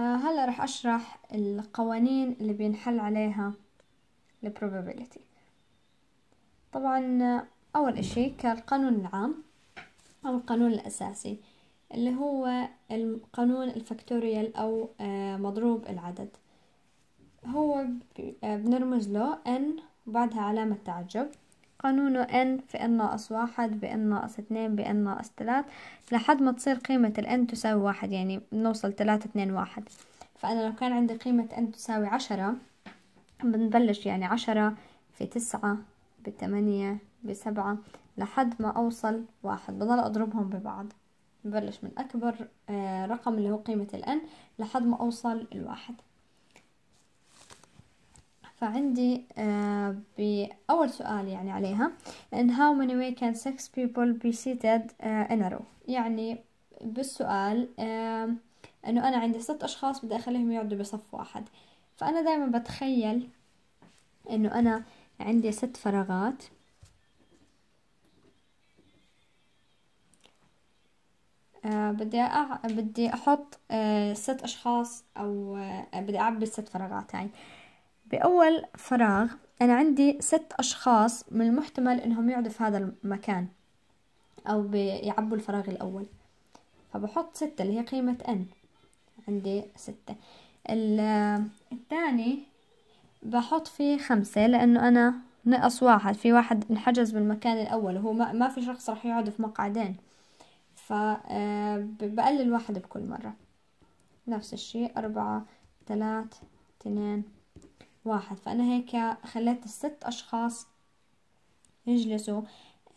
آه، هلا رح أشرح القوانين اللي بينحل عليها البروبابيلتي probability طبعا أول إشي كالقانون العام أو القانون الأساسي اللي هو القانون الفاكتوريال أو آه، مضروب العدد هو آه، بنرمز له n وبعدها علامة تعجب قانونه n في n ناقص واحد ب n ناقص اتنين ب n ناقص تلات لحد ما تصير قيمة ال n تساوي واحد يعني بنوصل تلاتة اتنين واحد فأنا لو كان عندي قيمة n تساوي عشرة بنبلش يعني عشرة في تسعة بثمانية بسبعة لحد ما أوصل واحد بضل أضربهم ببعض ببلش من أكبر آه، رقم اللي هو قيمة ال n لحد ما أوصل الواحد فعندي آه، بأول سؤال يعني عليها إن how many way can six people be seated آه، in a row يعني بالسؤال آه، انه انا عندي ست اشخاص بدي اخليهم يقعدوا بصف واحد فانا دايما بتخيل انه انا عندي ست فراغات آه بدي أع... بدي احط آه ست اشخاص او آه بدي اعبي ست فراغات هاي يعني. بأول فراغ أنا عندي ست أشخاص من المحتمل إنهم يقعدوا في هذا المكان أو بيعبوا الفراغ الأول فبحط ستة اللي هي قيمة n عندي ستة الثاني بحط فيه خمسة لأنه أنا نقص واحد في واحد انحجز بالمكان الأول وهو ما في شخص راح يقعد في مقعدين فبقلل آه، واحد بكل مرة نفس الشي أربعة ثلاث اثنين واحد فأنا هيك خليت الست أشخاص يجلسوا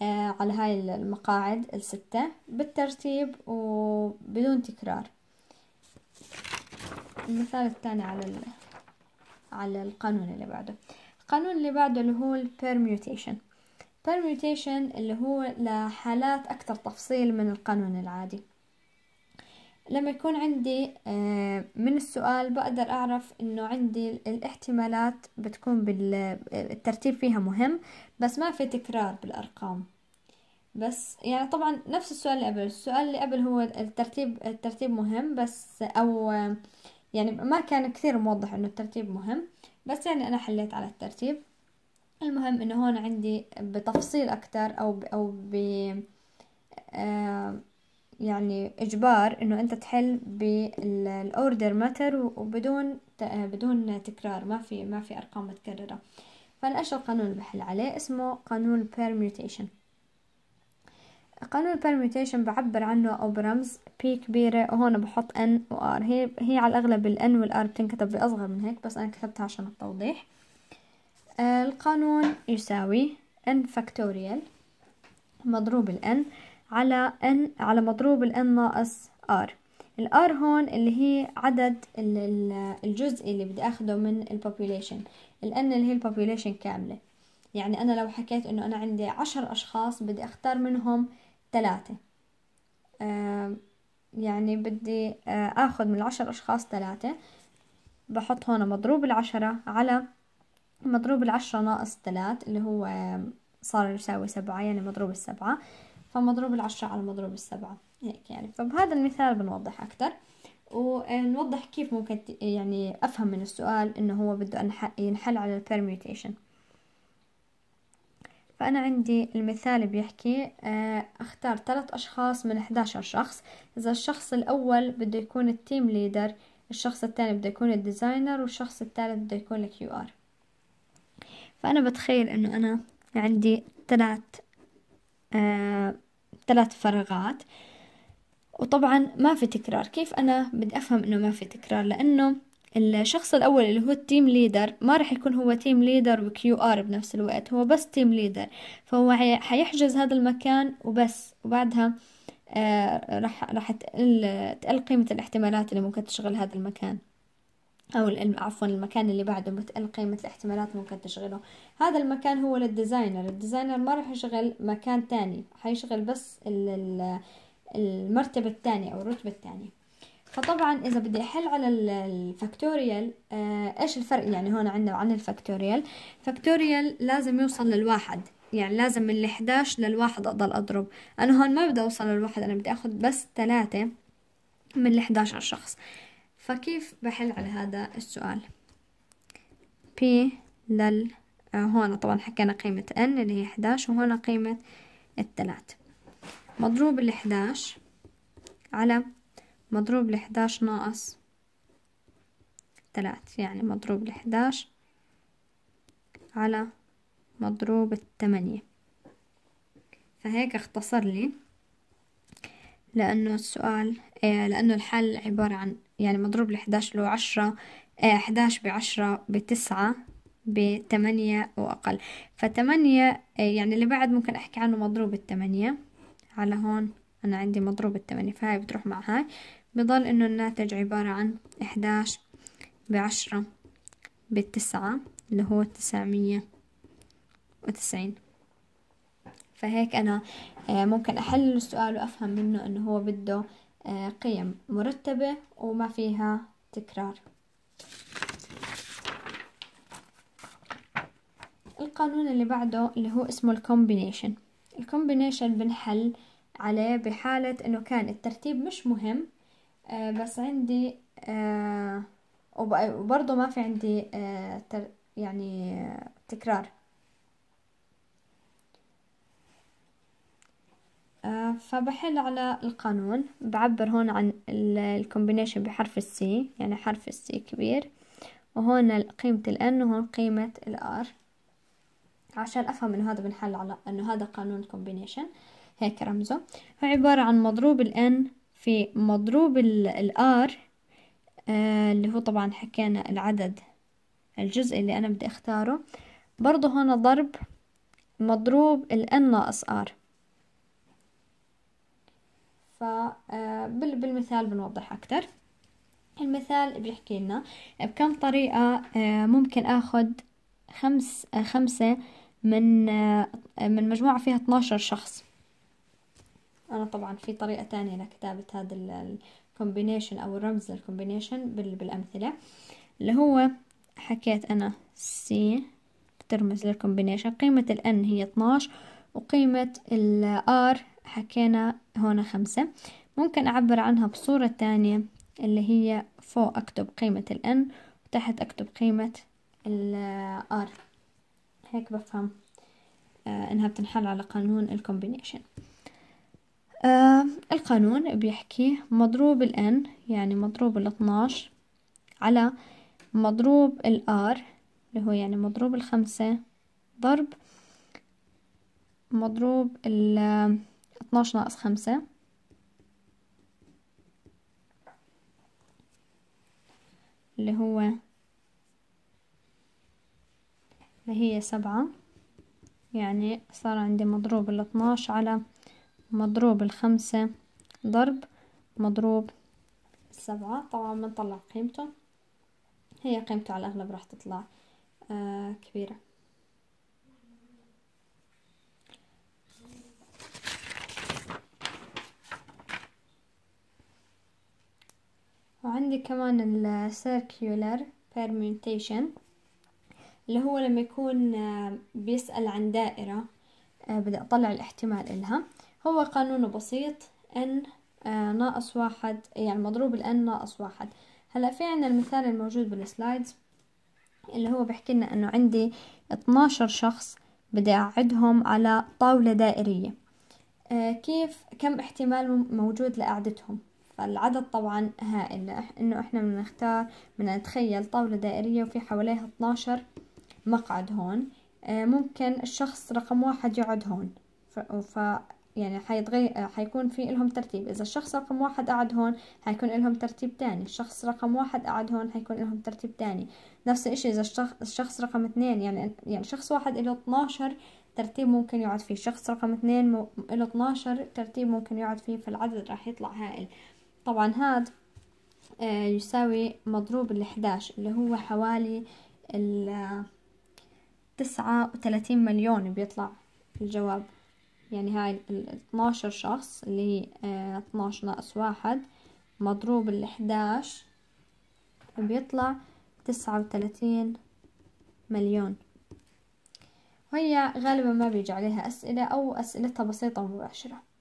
آه على هاي المقاعد الستة بالترتيب وبدون تكرار المثال الثاني على ال... على القانون اللي بعده القانون اللي بعده اللي هو البيرميوتيشن permutation اللي هو لحالات أكثر تفصيل من القانون العادي لما يكون عندي آه، من السؤال بقدر أعرف إنه عندي الاحتمالات بتكون بالترتيب فيها مهم بس ما في تكرار بالأرقام بس يعني طبعا نفس السؤال اللي قبل السؤال اللي قبل هو الترتيب الترتيب مهم بس أو يعني ما كان كثير موضح إنه الترتيب مهم بس يعني أنا حليت على الترتيب المهم إنه هون عندي بتفصيل أكتر أو ب أو ب آه يعني إجبار إنه أنت تحل بالأوردر ماتر وبدون بدون تكرار ما في ما في أرقام متكررة فانا ايش القانون اللي بحل عليه اسمه قانون permutation قانون permutation بعبر عنه أو برمز بي كبيرة وهون بحط ان وار هي, هي على الأغلب الان والار بتنكتب بأصغر من هيك بس أنا كتبتها عشان التوضيح آه، القانون يساوي N فاكتوريال مضروب ال على n على مضروب ال n ناقص r الار هون اللي هي عدد الجزء اللي بدي اخده من البوبوليشن ال n اللي هي البوبوليشن كاملة يعني انا لو حكيت انه انا عندي عشر اشخاص بدي اختار منهم ثلاثة آه يعني بدي آه اخذ من العشر اشخاص ثلاثة بحط هون مضروب العشرة على مضروب العشرة ناقص ثلاث اللي هو صار يساوي سبعة يعني مضروب السبعة فمضروب العشرة على مضروب السبعة هيك يعني فبهذا المثال بنوضح أكتر ونوضح كيف ممكن يعني أفهم من السؤال إنه هو بده ينحل على البرميوتيشن فأنا عندي المثال بيحكي آه، أختار ثلاث أشخاص من 11 شخص إذا الشخص الأول بده يكون التيم ليدر الشخص الثاني بده يكون الديزاينر والشخص الثالث بده يكون الكيو ار فأنا بتخيل إنه أنا عندي ثلاث آه، ثلاث فراغات وطبعا ما في تكرار كيف أنا بدي أفهم أنه ما في تكرار لأنه الشخص الأول اللي هو التيم ليدر ما راح يكون هو تيم ليدر وكيو آر بنفس الوقت هو بس تيم ليدر فهو حيحجز هذا المكان وبس وبعدها آه راح راح تقل قيمة الاحتمالات اللي ممكن تشغل هذا المكان أو عفوا المكان اللي بعده متألقي قيمة الاحتمالات ممكن تشغله هذا المكان هو للديزاينر الديزاينر ما راح يشغل مكان تاني حيشغل بس المرتبة الثانية أو الرتبة الثانية فطبعا إذا بدي أحل على الفاكتوريال آه، إيش الفرق يعني هون عندنا عن الفاكتوريال فاكتوريال لازم يوصل للواحد يعني لازم من 11 للواحد أضل أضرب أنا هون ما بدي أوصل للواحد أنا بدي أخذ بس ثلاثة من الإحداش على شخص فكيف بحل على هذا السؤال P لل آه، هون طبعا حكينا قيمة N اللي هي 11 وهنا قيمة الثلاث مضروب ال 11 على مضروب ال 11 ناقص 3 يعني مضروب ال 11 على مضروب الثمانية فهيك اختصر لي لأنه السؤال آه، لأنه الحل عبارة عن يعني مضروب 11 ب عشرة ب آه، 9 بتسعة بتمانية وأقل فتمانية آه، يعني اللي بعد ممكن أحكي عنه مضروب التمانية على هون أنا عندي مضروب التمانية فهاي بتروح مع هاي بضل إنه الناتج عبارة عن 10 بعشرة 9 اللي هو تسعمية وتسعين فهيك أنا آه، ممكن أحلل السؤال وأفهم منه إنه هو بده آه، قيم مرتبة وما فيها تكرار القانون اللي بعده اللي هو اسمه الكومبينيشن الكومبينيشن بنحل عليه بحالة انه كان الترتيب مش مهم آه، بس عندي آه، وبرضه ما في عندي يعني تكرار آه، فبحل على القانون بعبر هون عن الكومبينيشن بحرف السي يعني حرف السي كبير وهون قيمة الان وهون قيمة الار عشان افهم انه هذا بنحل على انه هذا قانون الكومبينيشن هيك رمزه هو عبارة عن مضروب الان في مضروب الار آه، اللي هو طبعا حكينا العدد الجزء اللي انا بدي اختاره برضه هون ضرب مضروب الان ناقص ار فبالمثال آه، بنوضح أكتر المثال بيحكي لنا بكم طريقة آه، ممكن أخذ خمس آه، خمسة من من مجموعة فيها 12 شخص أنا طبعا في طريقة تانية لكتابة هذا الكومبينيشن أو الرمز للكومبينيشن بالأمثلة اللي هو حكيت أنا سي بترمز للكومبينيشن قيمة الان هي 12 وقيمة الار حكينا هون خمسة ممكن أعبر عنها بصورة تانية اللي هي فوق أكتب قيمة ال N وتحت أكتب قيمة ال R هيك بفهم آه إنها بتنحل على قانون الكومبينيشن آه القانون بيحكي مضروب ال N يعني مضروب ال 12 على مضروب ال R اللي هو يعني مضروب الخمسة ضرب مضروب ال 12 ناقص خمسة اللي هو اللي هي سبعة يعني صار عندي مضروب الاتناش على مضروب الخمسة ضرب مضروب السبعة طبعا بنطلع قيمته هي قيمته على الأغلب راح تطلع آه كبيرة عندي كمان السيركيولر permutation اللي هو لما يكون آه، بيسأل عن دائرة آه، بدي أطلع الاحتمال إلها هو قانونه بسيط إن آه، ناقص واحد يعني مضروب الان ناقص واحد هلا في عنا المثال الموجود بالسلايدز اللي هو بحكي لنا انه عندي 12 شخص بدي اقعدهم على طاولة دائرية كيف كم احتمال موجود لقعدتهم فالعدد طبعا هائل انه احنا بنختار بدنا نتخيل طاولة دائرية وفي حواليها 12 مقعد هون آه، ممكن الشخص رقم واحد يقعد هون ف ف... يعني حيتغير حيكون في لهم ترتيب اذا الشخص رقم واحد قعد هون حيكون لهم ترتيب تاني الشخص رقم واحد قعد هون حيكون لهم ترتيب تاني نفس الشيء اذا الشخص, الشخص رقم اثنين يعني يعني شخص واحد له 12 ترتيب ممكن يقعد فيه شخص رقم اثنين له 12 ترتيب ممكن يقعد فيه فالعدد راح يطلع هائل طبعا هاد آه، يساوي مضروب ال11 اللي هو حوالي آه، تسعة وثلاثين مليون بيطلع الجواب يعني هاي 12 شخص اللي هي 12 آه، ناقص واحد مضروب ال11 بيطلع تسعة وثلاثين مليون وهي غالبا ما بيجي عليها أسئلة أو أسئلتها بسيطة ومباشرة